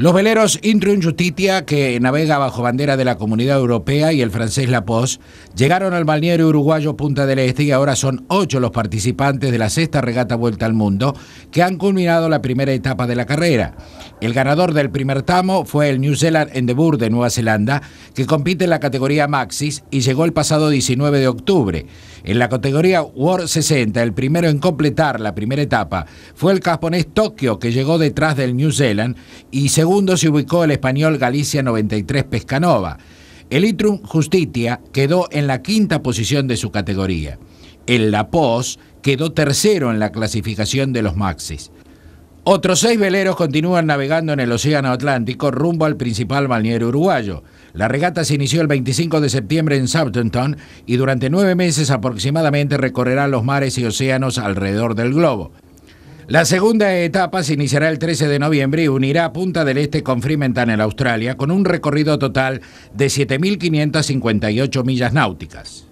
Los veleros Intrium Justitia, que navega bajo bandera de la Comunidad Europea, y el francés La Poste, llegaron al balneario uruguayo Punta del Este y ahora son ocho los participantes de la sexta regata Vuelta al Mundo, que han culminado la primera etapa de la carrera. El ganador del primer tamo fue el New Zealand Endeavour de Nueva Zelanda, que compite en la categoría Maxis y llegó el pasado 19 de octubre. En la categoría World 60, el primero en completar la primera etapa fue el japonés Tokio, que llegó detrás del New Zealand y segundo se ubicó el español Galicia 93 Pescanova. El Itrum Justitia quedó en la quinta posición de su categoría. El La quedó tercero en la clasificación de los Maxis. Otros seis veleros continúan navegando en el Océano Atlántico rumbo al principal balneario uruguayo. La regata se inició el 25 de septiembre en Southampton y durante nueve meses aproximadamente recorrerá los mares y océanos alrededor del globo. La segunda etapa se iniciará el 13 de noviembre y unirá Punta del Este con Fremantle en Australia con un recorrido total de 7.558 millas náuticas.